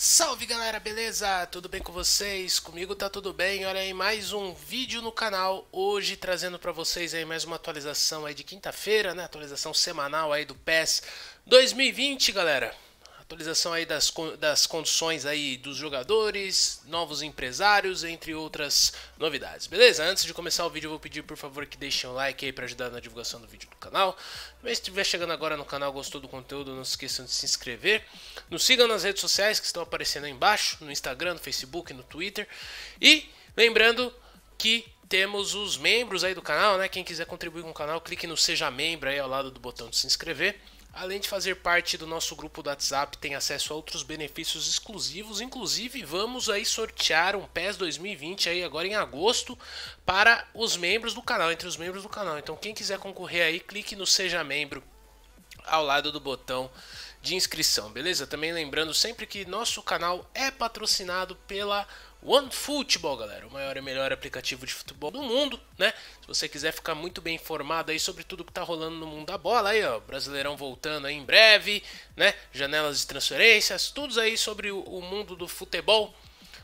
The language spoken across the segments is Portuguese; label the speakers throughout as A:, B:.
A: Salve galera, beleza? Tudo bem com vocês? Comigo tá tudo bem. Olha aí mais um vídeo no canal hoje trazendo para vocês aí mais uma atualização aí de quinta-feira, né? Atualização semanal aí do PES 2020, galera. Atualização aí das, das condições aí dos jogadores, novos empresários, entre outras novidades, beleza? Antes de começar o vídeo eu vou pedir por favor que deixem um like aí para ajudar na divulgação do vídeo do canal. Também se estiver chegando agora no canal, gostou do conteúdo, não se esqueçam de se inscrever. Nos sigam nas redes sociais que estão aparecendo aí embaixo, no Instagram, no Facebook, no Twitter. E lembrando que temos os membros aí do canal, né? Quem quiser contribuir com o canal, clique no seja membro aí ao lado do botão de se inscrever. Além de fazer parte do nosso grupo do WhatsApp, tem acesso a outros benefícios exclusivos. Inclusive, vamos aí sortear um PES 2020 aí agora em agosto para os membros do canal, entre os membros do canal. Então, quem quiser concorrer aí, clique no seja membro ao lado do botão de inscrição, beleza? Também lembrando sempre que nosso canal é patrocinado pela OneFootball, galera, o maior e melhor aplicativo de futebol do mundo, né? Se você quiser ficar muito bem informado aí sobre tudo que tá rolando no mundo da bola, aí, ó, Brasileirão voltando aí em breve, né? Janelas de transferências, tudo aí sobre o, o mundo do futebol,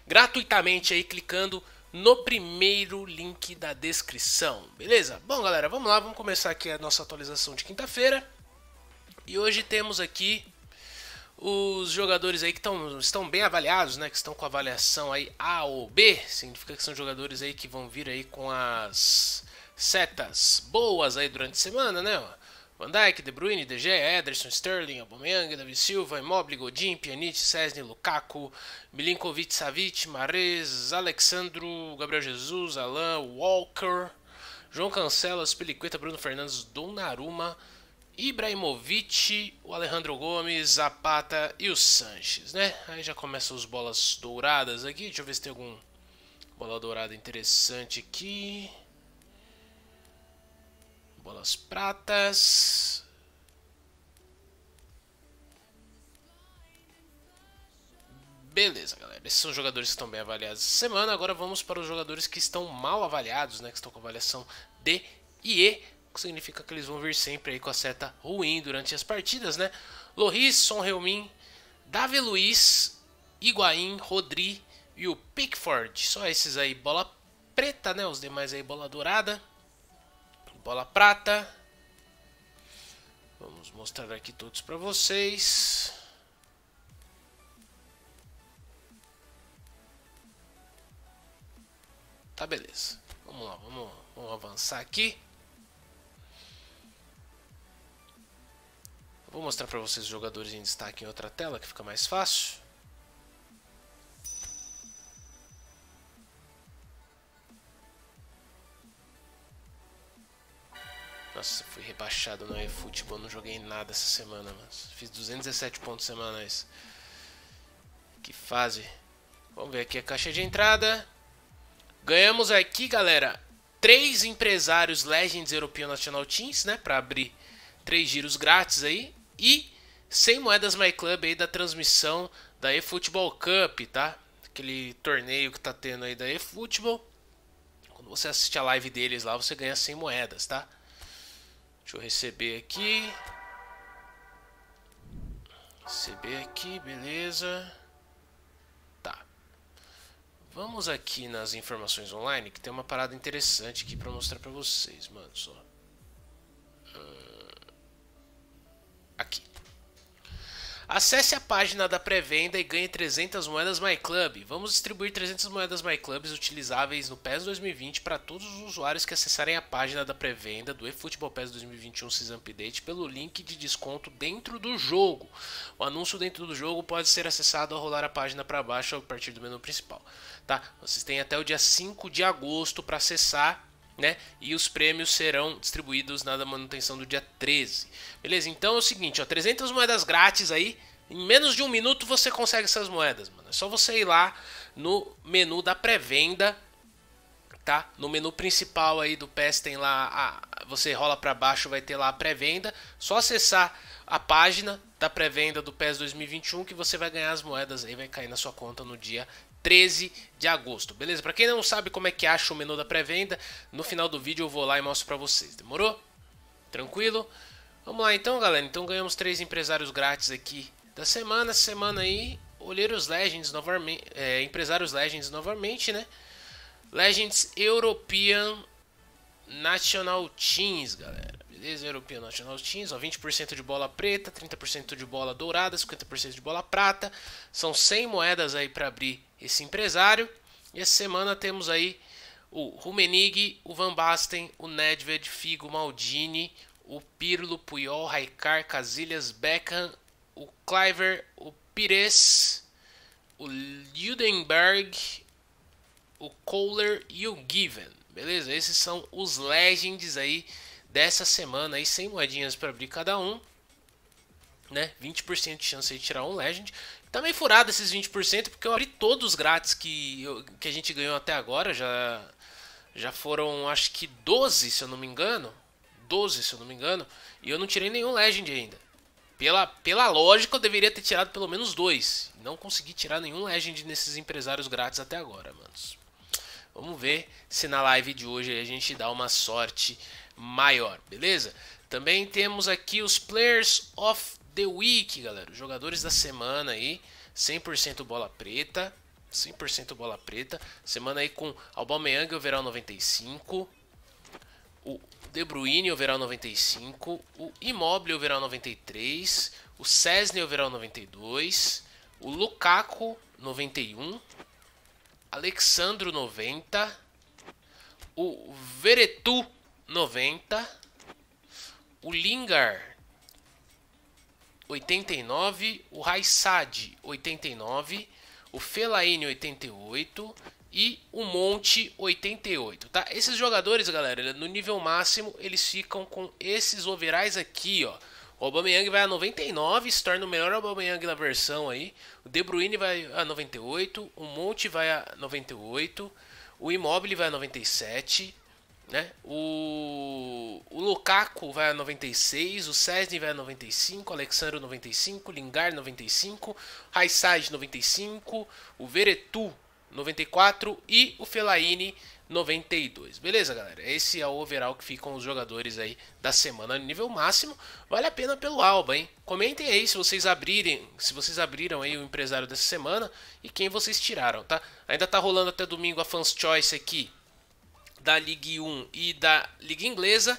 A: gratuitamente aí clicando no primeiro link da descrição, beleza? Bom, galera, vamos lá, vamos começar aqui a nossa atualização de quinta-feira. E hoje temos aqui os jogadores aí que tão, estão bem avaliados, né? Que estão com avaliação aí A ou B. Significa que são jogadores aí que vão vir aí com as setas boas aí durante a semana, né? Van Dijk, De Bruyne, De Gea, Ederson, Sterling, Aubameyang, David Silva, Immobile, Godin, Pjanic, Cesny, Lukaku, Milinkovic, Savic, Mares, Alexandro, Gabriel Jesus, Alain, Walker, João Cancelo, Spiliqueta, Bruno Fernandes, Donnarumma, Ibrahimovic, o Alejandro Gomes, a Pata e o Sanches, né? Aí já começam os bolas douradas aqui. Deixa eu ver se tem algum bola dourada interessante aqui. Bolas pratas. Beleza, galera. Esses são os jogadores que estão bem avaliados essa semana. Agora vamos para os jogadores que estão mal avaliados, né? Que estão com avaliação D e E que significa que eles vão vir sempre aí com a seta ruim durante as partidas, né? Loris, Son Heung-min, Davi Luiz, Higuaín, Rodri e o Pickford. Só esses aí, bola preta, né? Os demais aí, bola dourada, bola prata. Vamos mostrar aqui todos para vocês. Tá beleza. Vamos lá, vamos, vamos avançar aqui. Vou mostrar para vocês os jogadores em destaque em outra tela que fica mais fácil. Nossa, fui rebaixado no eFootball, não joguei nada essa semana, mas fiz 217 pontos semanais. Que fase. Vamos ver aqui a caixa de entrada. Ganhamos aqui, galera, três empresários Legends European National Teams, né, para abrir três giros grátis aí. E 100 moedas My Club aí da transmissão da eFootball Cup, tá? Aquele torneio que tá tendo aí da eFootball. Quando você assiste a live deles lá, você ganha 100 moedas, tá? Deixa eu receber aqui. Receber aqui, beleza. Tá. Vamos aqui nas informações online, que tem uma parada interessante aqui para mostrar para vocês, mano, só. Hum. Acesse a página da pré-venda e ganhe 300 moedas MyClub. Vamos distribuir 300 moedas MyClubs utilizáveis no PES 2020 para todos os usuários que acessarem a página da pré-venda do eFootball PES 2021 Season Update pelo link de desconto dentro do jogo. O anúncio dentro do jogo pode ser acessado ao rolar a página para baixo a partir do menu principal. Tá? Vocês têm até o dia 5 de agosto para acessar né? E os prêmios serão distribuídos na manutenção do dia 13. Beleza? Então é o seguinte, ó, 300 moedas grátis aí em menos de um minuto você consegue essas moedas, mano. É só você ir lá no menu da pré-venda, tá? No menu principal aí do PES tem lá, a, você rola para baixo, vai ter lá a pré-venda. Só acessar a página da pré-venda do PES 2021 que você vai ganhar as moedas aí, vai cair na sua conta no dia 13 de agosto, beleza? Para quem não sabe como é que acha o menu da pré-venda, no final do vídeo eu vou lá e mostro para vocês, demorou? Tranquilo? Vamos lá então, galera. Então ganhamos três empresários grátis aqui da semana a semana aí, Olheiros Legends novamente, é, Empresários Legends novamente, né? Legends European National Teams, galera. Beleza? European National Teams, ó, 20% de bola preta, 30% de bola dourada, 50% de bola prata. São 100 moedas aí para abrir esse empresário. E essa semana temos aí o Rumenig, o Van Basten, o Nedved, Figo, Maldini, o Pirlo, Puyol, Raikar, Casillas, Beckham, o Cliver, o Pires, o Ludenberg, o Kohler e o Given. Beleza? Esses são os legends aí dessa semana aí, sem moedinhas para abrir cada um. Né? 20% de chance de tirar um legend. Tá meio furado esses 20%, porque eu abri todos os grátis que, eu, que a gente ganhou até agora. Já, já foram, acho que 12, se eu não me engano. 12, se eu não me engano. E eu não tirei nenhum legend ainda pela, pela lógica, eu deveria ter tirado pelo menos dois. Não consegui tirar nenhum Legend nesses empresários grátis até agora, manos. Vamos ver se na live de hoje a gente dá uma sorte maior, beleza? Também temos aqui os Players of the Week, galera. Os jogadores da semana aí. 100% bola preta. 100% bola preta. Semana aí com Albameyang, e Overall 95. O de Bruyne overall 95, o Immobile overall 93, o o overall 92, o Lukaku 91, Alexandro 90, o Veretu 90, o Lingard 89, o Raissad 89, o Fellaini 88, e o Monte 88, tá? Esses jogadores, galera, é no nível máximo, eles ficam com esses overais aqui, ó. O Aubameyang vai a 99, se torna o melhor Aubameyang da versão aí. O De Bruyne vai a 98, o Monte vai a 98, o Immobile vai a 97, né? O, o Lukaku vai a 96, o Cesny vai a 95, o Alexandre 95, o Lingard 95, Raissage 95, o Veretu 94 e o Fellaini 92. Beleza, galera? Esse é o overall que ficam os jogadores aí da semana no nível máximo. Vale a pena pelo Alba, hein? Comentem aí se vocês abrirem, se vocês abriram aí o empresário dessa semana e quem vocês tiraram, tá? Ainda tá rolando até domingo a Fans Choice aqui da Ligue 1 e da Liga Inglesa.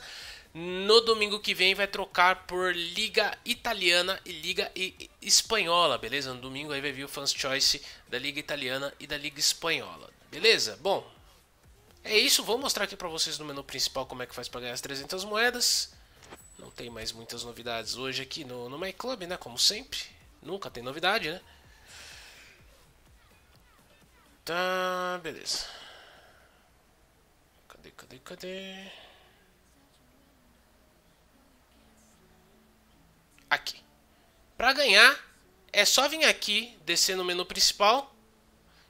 A: No domingo que vem vai trocar por Liga Italiana e Liga Espanhola, beleza? No domingo aí vai vir o Fans Choice da Liga Italiana e da Liga Espanhola, beleza? Bom, é isso. Vou mostrar aqui pra vocês no menu principal como é que faz pra ganhar as 300 moedas. Não tem mais muitas novidades hoje aqui no, no MyClub, né? Como sempre. Nunca tem novidade, né? Tá, beleza. Cadê, cadê, cadê? aqui. Para ganhar, é só vir aqui, descer no menu principal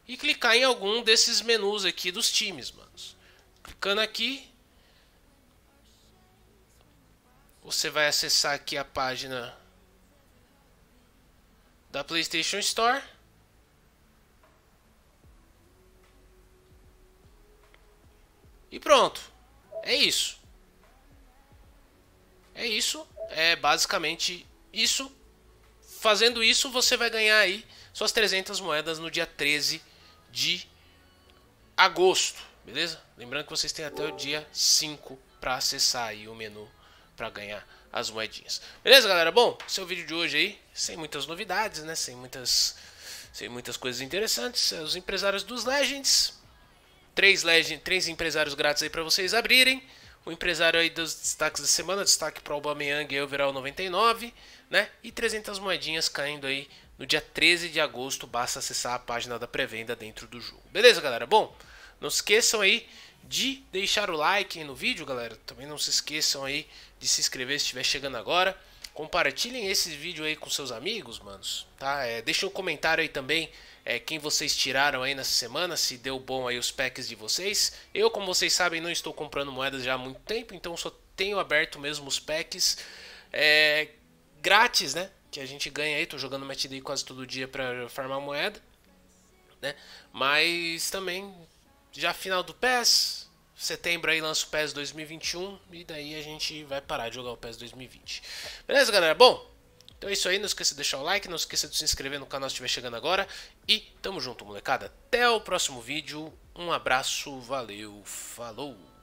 A: e clicar em algum desses menus aqui dos times, mano Clicando aqui, você vai acessar aqui a página da PlayStation Store. E pronto. É isso. É isso. É basicamente isso, fazendo isso, você vai ganhar aí suas 300 moedas no dia 13 de agosto, beleza? Lembrando que vocês têm até o dia 5 para acessar aí o menu para ganhar as moedinhas. Beleza, galera? Bom, esse é o vídeo de hoje aí, sem muitas novidades, né? Sem muitas sem muitas coisas interessantes, é os empresários dos Legends. Três, legend, três empresários grátis aí para vocês abrirem. O empresário aí dos destaques da semana, destaque para o Aubameyang e overall 99, né? E 300 moedinhas caindo aí no dia 13 de agosto, basta acessar a página da pré-venda dentro do jogo. Beleza, galera? Bom, não se esqueçam aí de deixar o like no vídeo, galera. Também não se esqueçam aí de se inscrever se estiver chegando agora. Compartilhem esse vídeo aí com seus amigos, manos, tá? É, deixem um comentário aí também é, quem vocês tiraram aí nessa semana, se deu bom aí os packs de vocês. Eu, como vocês sabem, não estou comprando moedas já há muito tempo, então só tenho aberto mesmo os packs é, grátis, né? Que a gente ganha aí, tô jogando Match Day quase todo dia para farmar moeda, né? Mas também já final do PES, setembro aí lança o PES 2021 e daí a gente vai parar de jogar o PES 2020. Beleza, galera? Bom, então é isso aí. Não esqueça de deixar o like, não esqueça de se inscrever no canal se estiver chegando agora. E tamo junto, molecada. Até o próximo vídeo. Um abraço, valeu, falou!